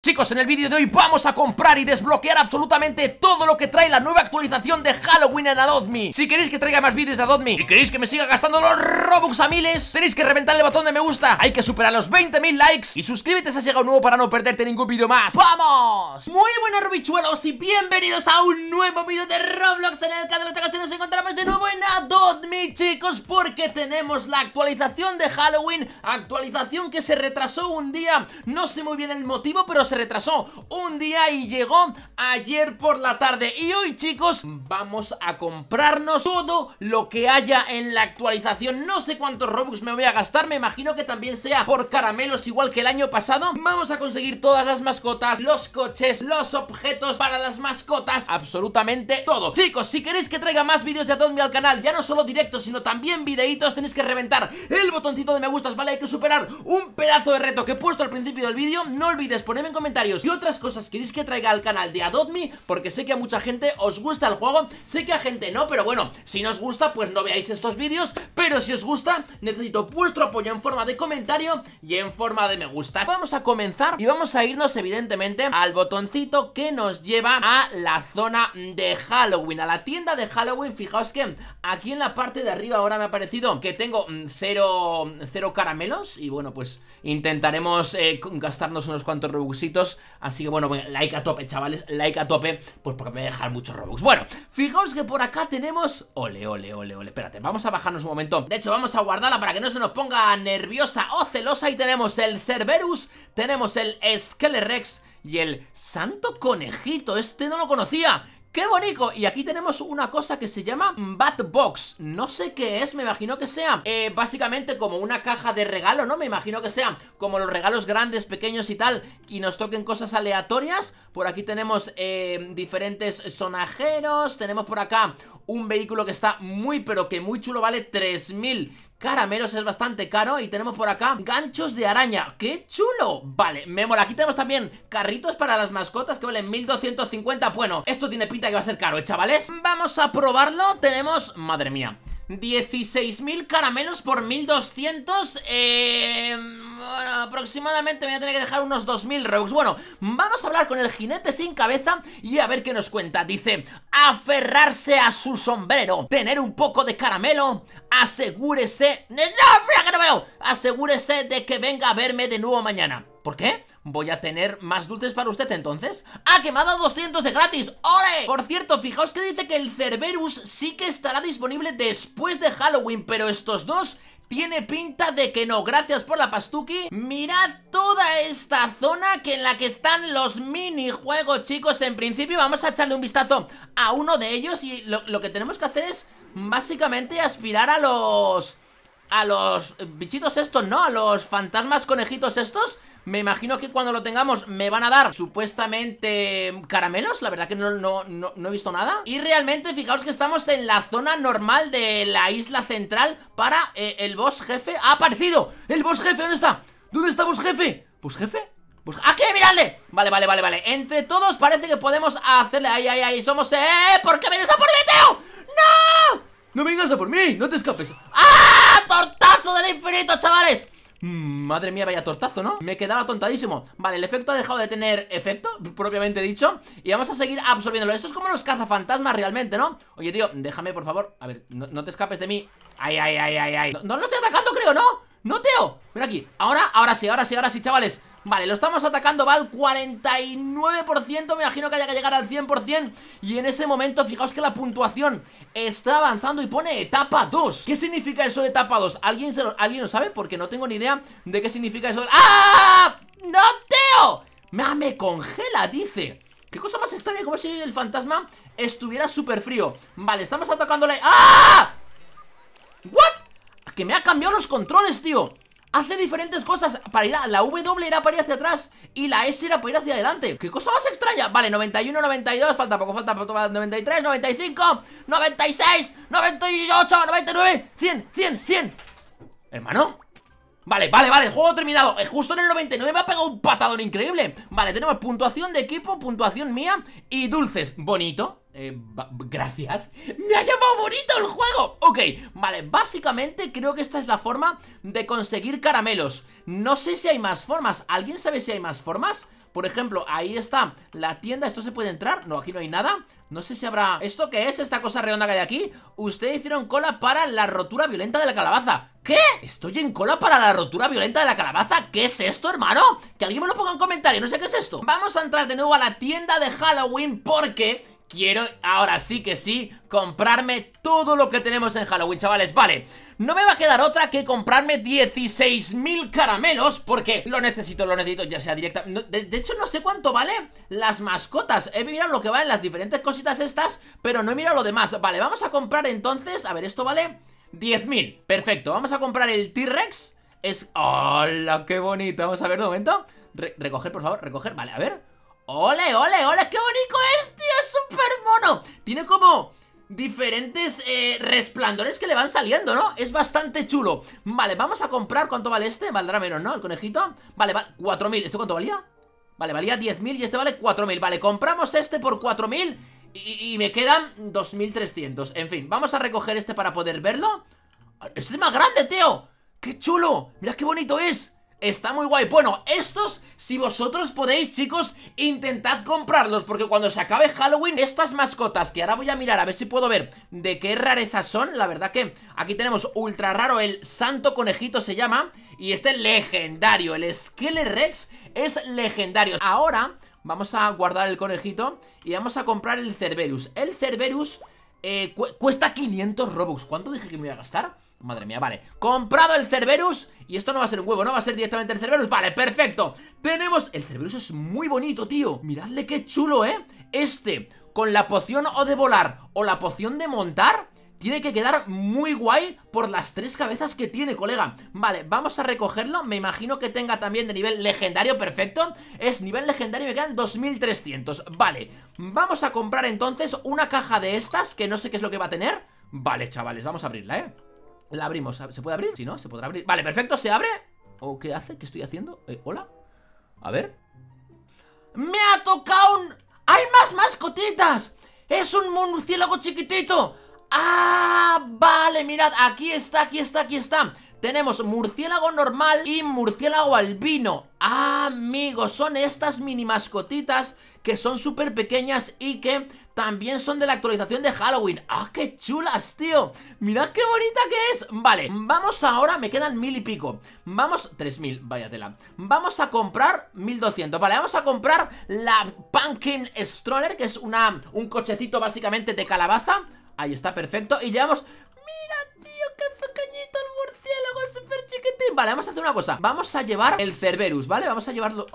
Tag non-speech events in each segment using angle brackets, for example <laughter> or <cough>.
Chicos, en el vídeo de hoy vamos a comprar y desbloquear absolutamente todo lo que trae la nueva actualización de Halloween en Me Si queréis que traiga más vídeos de Me y queréis que me siga gastando los Robux a miles, tenéis que reventar el botón de me gusta, hay que superar los 20.000 likes y suscríbete si has llegado nuevo para no perderte ningún vídeo más. ¡Vamos! Muy buenos rubichuelos y bienvenidos a un nuevo vídeo de Roblox en el canal de nos encontramos de nuevo en Me, chicos, porque tenemos la actualización de Halloween, actualización que se retrasó un día, no sé muy bien el motivo, pero se retrasó un día y llegó ayer por la tarde Y hoy chicos vamos a comprarnos todo lo que haya en la actualización No sé cuántos Robux me voy a gastar, me imagino que también sea por caramelos igual que el año pasado Vamos a conseguir todas las mascotas, los coches, los objetos para las mascotas Absolutamente todo Chicos, si queréis que traiga más vídeos de Atomio al canal Ya no solo directos, sino también videitos Tenéis que reventar el botoncito de me gustas, ¿vale? Hay que superar un pedazo de reto que he puesto al principio del vídeo No olvides ponerme en comentarios y otras cosas queréis que traiga al canal de Me, Porque sé que a mucha gente os gusta el juego Sé que a gente no, pero bueno, si no os gusta pues no veáis estos vídeos Pero si os gusta, necesito vuestro apoyo en forma de comentario y en forma de me gusta Vamos a comenzar y vamos a irnos evidentemente al botoncito que nos lleva a la zona de Halloween A la tienda de Halloween, fijaos que aquí en la parte de arriba ahora me ha parecido que tengo mm, cero, caramelos Y bueno, pues intentaremos eh, gastarnos unos cuantos rebuxitos Así que bueno, like a tope, chavales, like a tope, pues porque me voy a dejar muchos Robux. Bueno, fijaos que por acá tenemos... Ole, ole, ole, ole, espérate, vamos a bajarnos un momento. De hecho, vamos a guardarla para que no se nos ponga nerviosa o celosa. Y tenemos el Cerberus, tenemos el Skelerex y el Santo Conejito. Este no lo conocía. ¡Qué bonito! Y aquí tenemos una cosa que se llama Bat Box No sé qué es, me imagino que sea eh, Básicamente como una caja de regalo, ¿no? Me imagino que sea como los regalos grandes, pequeños y tal Y nos toquen cosas aleatorias Por aquí tenemos eh, diferentes sonajeros Tenemos por acá un vehículo que está muy pero que muy chulo Vale 3000 Caramelos es bastante caro y tenemos por acá ganchos de araña, ¡qué chulo! Vale, me mola, aquí tenemos también carritos para las mascotas que valen 1250 Bueno, esto tiene pinta que va a ser caro, ¿eh, chavales? Vamos a probarlo, tenemos... Madre mía 16.000 caramelos por 1.200 eh, bueno, Aproximadamente voy a tener que dejar unos 2.000 Rogues Bueno, vamos a hablar con el jinete sin cabeza y a ver qué nos cuenta Dice, aferrarse a su sombrero Tener un poco de caramelo Asegúrese... ¡No! ¡Mira que no Asegúrese de que venga a verme de nuevo mañana ¿Por qué? ¿Voy a tener más dulces para usted entonces? ¡Ah, que me ha dado 200 de gratis! ¡Ore! Por cierto, fijaos que dice que el Cerberus sí que estará disponible después de Halloween Pero estos dos tiene pinta de que no, gracias por la pastuki Mirad toda esta zona que en la que están los minijuegos, chicos En principio vamos a echarle un vistazo a uno de ellos Y lo, lo que tenemos que hacer es básicamente aspirar a los... A los bichitos estos, ¿no? A los fantasmas conejitos estos me imagino que cuando lo tengamos me van a dar supuestamente caramelos. La verdad que no, no, he visto nada. Y realmente, fijaos que estamos en la zona normal de la isla central para eh, el boss jefe. ¡Ha aparecido! ¡El boss jefe! ¿Dónde está? ¿Dónde está boss jefe? ¿Boss jefe? ¡Aquí, ¡Ah, miradle! Vale, vale, vale, vale Entre todos parece que podemos hacerle ¡Ay, ay, ay! ¡Somos... ¡Eh! eh ¿Por qué vienes a por mí, tío? ¡No! ¡No vengas a por mí! ¡No te escapes! ¡Ah! ¡Tortazo del infinito, chavales! Mm, madre mía, vaya tortazo, ¿no? Me quedaba tontadísimo Vale, el efecto ha dejado de tener efecto <laughs> Propiamente dicho Y vamos a seguir absorbiéndolo Esto es como los cazafantasmas realmente, ¿no? Oye, tío, déjame, por favor A ver, no, te escapes de mí Ay, ay, ay, ay, ay No, lo estoy atacando, creo, ¿no? ¡No, Teo! Mira aquí, ahora, ahora sí, ahora sí, ahora sí, chavales Vale, lo estamos atacando, va al 49%, me imagino que haya que llegar al 100% Y en ese momento, fijaos que la puntuación está avanzando y pone etapa 2 ¿Qué significa eso de etapa 2? ¿Alguien, se lo, ¿Alguien lo sabe? Porque no tengo ni idea de qué significa eso ¡Ah! ¡No, Teo! ¡Me, ah, me congela, dice! ¿Qué cosa más extraña? Como si el fantasma estuviera súper frío Vale, estamos atacándole... ¡Ah! ¿What? Que me ha cambiado los controles, tío Hace diferentes cosas para ir la W era para ir hacia atrás y la S era para ir hacia adelante. ¿Qué cosa más extraña? Vale, 91, 92, falta poco, falta poco, 93, 95, 96, 98, 99, 100, 100, 100. Hermano, Vale, vale, vale, juego terminado eh, Justo en el 99 me ha pegado un patadón increíble Vale, tenemos puntuación de equipo, puntuación mía Y dulces, bonito eh, gracias ¡Me ha llamado bonito el juego! Ok, vale, básicamente creo que esta es la forma de conseguir caramelos No sé si hay más formas ¿Alguien sabe si hay más formas? Por ejemplo, ahí está la tienda ¿Esto se puede entrar? No, aquí no hay nada no sé si habrá... ¿Esto qué es? ¿Esta cosa redonda que hay aquí? Ustedes hicieron cola para la rotura violenta de la calabaza ¿Qué? ¿Estoy en cola para la rotura violenta de la calabaza? ¿Qué es esto, hermano? Que alguien me lo ponga en comentario, no sé qué es esto Vamos a entrar de nuevo a la tienda de Halloween porque quiero, ahora sí que sí, comprarme todo lo que tenemos en Halloween, chavales Vale, no me va a quedar otra que comprarme 16.000 caramelos Porque lo necesito, lo necesito, ya sea directa de, hecho no sé cuánto vale las mascotas He mirado lo que valen las diferentes cositas estas Pero no he mirado lo demás Vale, vamos a comprar entonces, a ver, esto vale 10.000, perfecto, vamos a comprar el T-Rex Es... ¡Hola! ¡Qué bonito! Vamos a ver un momento Recoger, por favor, recoger, vale, a ver ¡Ole, ole, ole! ¡Qué bonito es, tío! ¡Es súper mono! Tiene como diferentes eh, resplandores que le van saliendo, ¿no? Es bastante chulo Vale, vamos a comprar, ¿cuánto vale este? Valdrá menos, ¿no? El conejito Vale, vale 4.000, ¿esto cuánto valía? Vale, valía 10.000 y este vale 4.000 Vale, compramos este por 4.000 y, y me quedan 2.300 En fin, vamos a recoger este para poder verlo ah, Este es más grande, tío ¡Qué chulo! ¡Mira qué bonito es! Está muy guay. Bueno, estos, si vosotros podéis, chicos, intentad comprarlos. Porque cuando se acabe Halloween, estas mascotas, que ahora voy a mirar a ver si puedo ver de qué rarezas son. La verdad que aquí tenemos ultra raro, el santo conejito se llama. Y este legendario, el Rex es legendario. Ahora vamos a guardar el conejito y vamos a comprar el Cerberus. El Cerberus eh, cuesta 500 Robux. ¿Cuánto dije que me iba a gastar? Madre mía, vale Comprado el Cerberus Y esto no va a ser un huevo, no va a ser directamente el Cerberus Vale, perfecto Tenemos... El Cerberus es muy bonito, tío Miradle qué chulo, ¿eh? Este, con la poción o de volar O la poción de montar tiene que quedar muy guay por las tres cabezas que tiene, colega Vale, vamos a recogerlo Me imagino que tenga también de nivel legendario, perfecto Es nivel legendario y me quedan 2300 Vale, vamos a comprar entonces una caja de estas Que no sé qué es lo que va a tener Vale, chavales, vamos a abrirla, eh la abrimos, ¿se puede abrir? Si no, se podrá abrir Vale, perfecto, ¿se abre? ¿O qué hace? ¿Qué estoy haciendo? Eh, ¿Hola? A ver ¡Me ha tocado un... ¡Hay más mascotitas! ¡Es un murciélago chiquitito! ¡Ah! Vale, mirad, aquí está, aquí está, aquí está tenemos murciélago normal y murciélago albino Amigos, son estas mini mascotitas que son súper pequeñas y que también son de la actualización de Halloween ¡Ah, qué chulas, tío! ¡Mirad qué bonita que es! Vale, vamos ahora, me quedan mil y pico Vamos, tres mil, vaya Vamos a comprar 1200, vale, vamos a comprar la Pumpkin Stroller Que es una, un cochecito básicamente de calabaza Ahí está, perfecto Y llevamos Vale, vamos a hacer una cosa Vamos a llevar el Cerberus, ¿vale? Vamos a llevarlo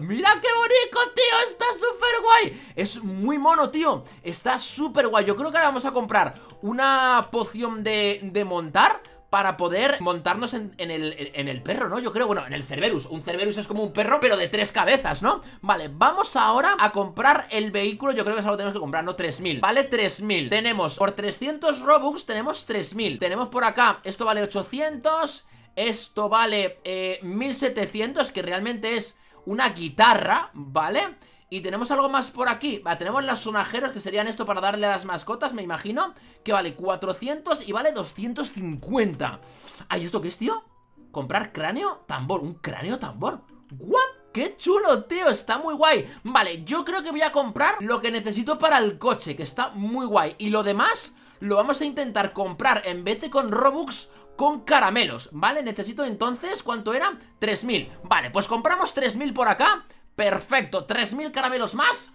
¡Mira qué bonito, tío! ¡Está súper guay! Es muy mono, tío Está súper guay Yo creo que ahora vamos a comprar una poción de, montar para poder montarnos en, el, en, el, perro, ¿no? Yo creo, bueno, en el Cerberus Un Cerberus es como un perro, pero de tres cabezas, ¿no? Vale, vamos ahora a comprar el vehículo Yo creo que eso lo tenemos que comprar, ¿no? 3.000 Vale, 3.000 Tenemos por 300 Robux, tenemos 3.000 Tenemos por acá, esto vale 800 esto vale 1700, eh, que realmente es una guitarra, ¿vale? Y tenemos algo más por aquí Va, Tenemos las sonajeros que serían esto para darle a las mascotas Me imagino Que vale 400 y vale 250 Ay, ¿esto qué es, tío? Comprar cráneo, tambor Un cráneo, tambor ¿What? ¡Qué chulo, tío! Está muy guay Vale, yo creo que voy a comprar lo que necesito para el coche Que está muy guay Y lo demás lo vamos a intentar comprar en vez de con Robux con caramelos, ¿vale? Necesito entonces, ¿cuánto era? 3000, vale, pues compramos 3000 por acá Perfecto, 3000 caramelos más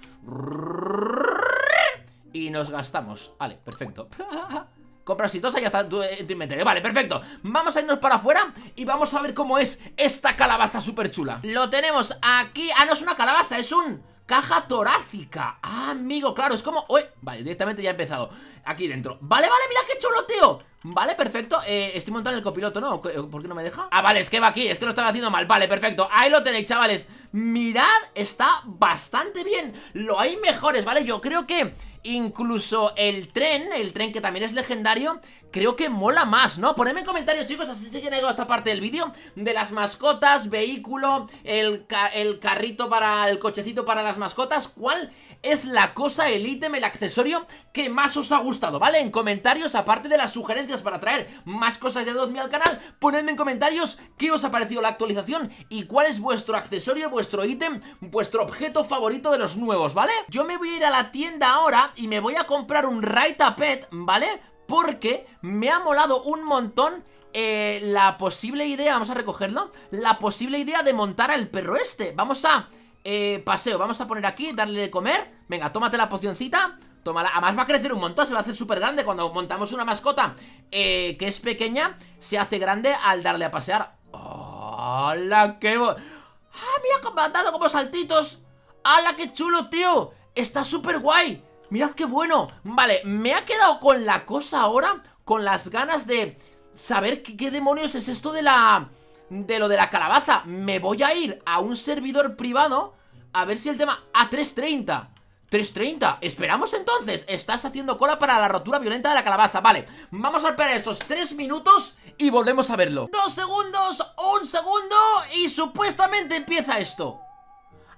Y nos gastamos, vale, perfecto <laughs> Compra exitosa ya está eh, tu, Vale, perfecto, vamos a irnos para afuera Y vamos a ver cómo es esta calabaza súper chula Lo tenemos aquí, ah no es una calabaza, es un Caja torácica ah, amigo, claro, es como... vale, directamente ya he empezado Aquí dentro Vale, vale, mira qué choloteo Vale, perfecto, eh, estoy montando el copiloto, ¿no? ¿Por qué no me deja? Ah, vale, es que va aquí, es que lo estaba haciendo mal Vale, perfecto, ahí lo tenéis, chavales Mirad, está bastante bien Lo hay mejores, ¿vale? Yo creo que incluso el tren, el tren que también es legendario, creo que mola más, ¿no? Ponedme en comentarios, chicos, así se ha esta parte del vídeo, de las mascotas, vehículo, el, carrito para, el cochecito para las mascotas, ¿cuál es la cosa, el ítem, el accesorio que más os ha gustado, ¿vale? En comentarios, aparte de las sugerencias para traer más cosas de 2000 al canal, ponedme en comentarios qué os ha parecido la actualización y cuál es vuestro accesorio, vuestro vuestro ítem, vuestro objeto favorito de los nuevos, ¿vale? Yo me voy a ir a la tienda ahora y me voy a comprar un Raita Pet, ¿vale? Porque me ha molado un montón eh, la posible idea, vamos a recogerlo La posible idea de montar al perro este Vamos a, eh, paseo, vamos a poner aquí, darle de comer Venga, tómate la pocioncita Tómala, además va a crecer un montón, se va a hacer súper grande Cuando montamos una mascota eh, que es pequeña Se hace grande al darle a pasear ¡Hola! ¡Qué... ¡Ah, mira cómo dado como saltitos! ¡Hala, qué chulo, tío! ¡Está súper guay! ¡Mirad qué bueno! Vale, me ha quedado con la cosa ahora Con las ganas de saber qué, qué demonios es esto de la... De lo de la calabaza Me voy a ir a un servidor privado A ver si el tema... A 330 3.30, esperamos entonces Estás haciendo cola para la rotura violenta de la calabaza Vale, vamos a esperar estos 3 minutos Y volvemos a verlo Dos segundos, un segundo Y supuestamente empieza esto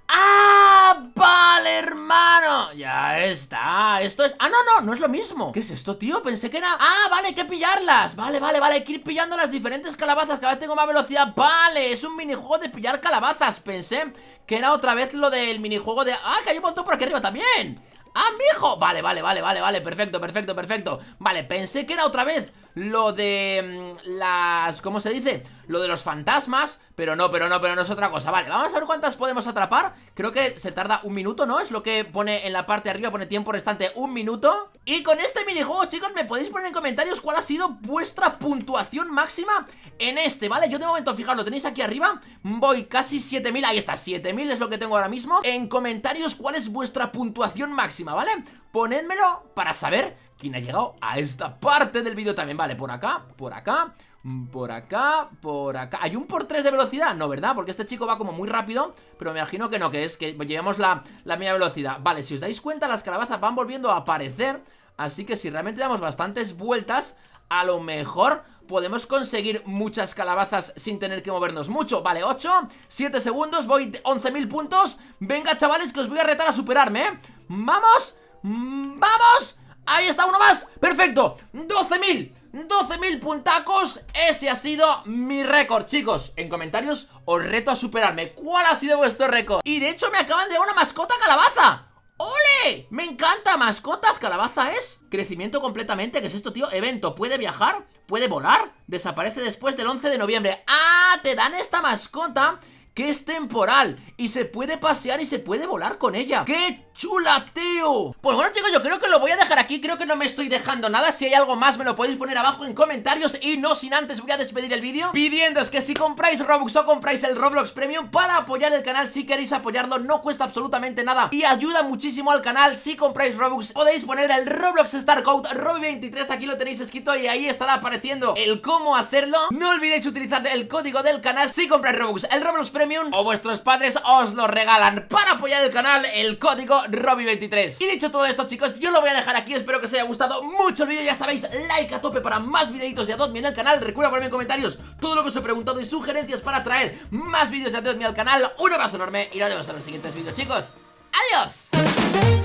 ¡Ah! Vale, hermano Ya está, esto es... Ah, no, no, no es lo mismo ¿Qué es esto, tío? Pensé que era... Ah, vale, que pillarlas Vale, vale, vale, hay que ir pillando las diferentes calabazas Cada vez tengo más velocidad Vale, es un minijuego de pillar calabazas Pensé que era otra vez lo del minijuego de... ¡Ah, que hay un montón por aquí arriba también! ¡Ah, viejo. Vale, vale, vale, vale, vale, perfecto, perfecto, perfecto Vale, pensé que era otra vez lo de mm, las... ¿Cómo se dice? Lo de los fantasmas Pero no, pero no, pero no es otra cosa Vale, vamos a ver cuántas podemos atrapar Creo que se tarda un minuto, ¿no? Es lo que pone en la parte de arriba, pone tiempo restante un minuto Y con este minijuego, chicos, me podéis poner en comentarios cuál ha sido vuestra puntuación máxima en este, ¿vale? Yo de momento, fijaos, lo tenéis aquí arriba Voy casi 7000, ahí está, 7000 es lo que tengo ahora mismo En comentarios cuál es vuestra puntuación máxima ¿vale? Ponedmelo para saber quién ha llegado a esta parte del vídeo también, ¿vale? Por acá, por acá, mm, por acá, por acá ¿Hay un por 3 de velocidad? No, ¿verdad? Porque este chico va como muy rápido Pero me imagino que no, que es que llevemos la, la media velocidad Vale, si os dais cuenta, las calabazas van volviendo a aparecer Así que si realmente damos bastantes vueltas A lo mejor podemos conseguir muchas calabazas sin tener que movernos mucho Vale, 8, 7 segundos, voy 11.000 puntos Venga, chavales, que os voy a retar a superarme, ¿eh? ¡Vamos! ¡Vamos! ¡Ahí está uno más! ¡Perfecto! ¡12.000! 12.000 puntacos, ese ha sido mi récord, chicos En comentarios os reto a superarme ¿Cuál ha sido vuestro récord? Y de hecho me acaban de dar una mascota calabaza ¡Ole! ¡Me encanta! Mascotas, calabaza es Crecimiento completamente, ¿qué es esto, tío? Evento, ¿puede viajar? ¿Puede volar? Desaparece después del 11 de noviembre ¡Ah! Te dan esta mascota que es temporal y se puede pasear y se puede volar con ella. ¡Qué chula, tío! Pues bueno, chicos, yo creo que lo voy a dejar aquí. Creo que no me estoy dejando nada. Si hay algo más, me lo podéis poner abajo en comentarios. Y no sin antes voy a despedir el vídeo es que si compráis Robux o compráis el Roblox Premium para apoyar el canal, si queréis apoyarlo, no cuesta absolutamente nada y ayuda muchísimo al canal. Si compráis Robux, podéis poner el Roblox Star Code Robbie23. Aquí lo tenéis escrito y ahí estará apareciendo el cómo hacerlo. No olvidéis utilizar el código del canal si compráis Robux, el Roblox Premium o vuestros padres os lo regalan Para apoyar el canal, el código Robbie23 Y dicho todo esto chicos, yo lo voy a dejar aquí Espero que os haya gustado mucho el vídeo, ya sabéis Like a tope para más videitos de Adobe en el canal Recuerda ponerme en comentarios todo lo que os he preguntado Y sugerencias para traer más vídeos de Adobe al canal Un abrazo enorme y nos vemos en los siguientes vídeos chicos ¡Adiós!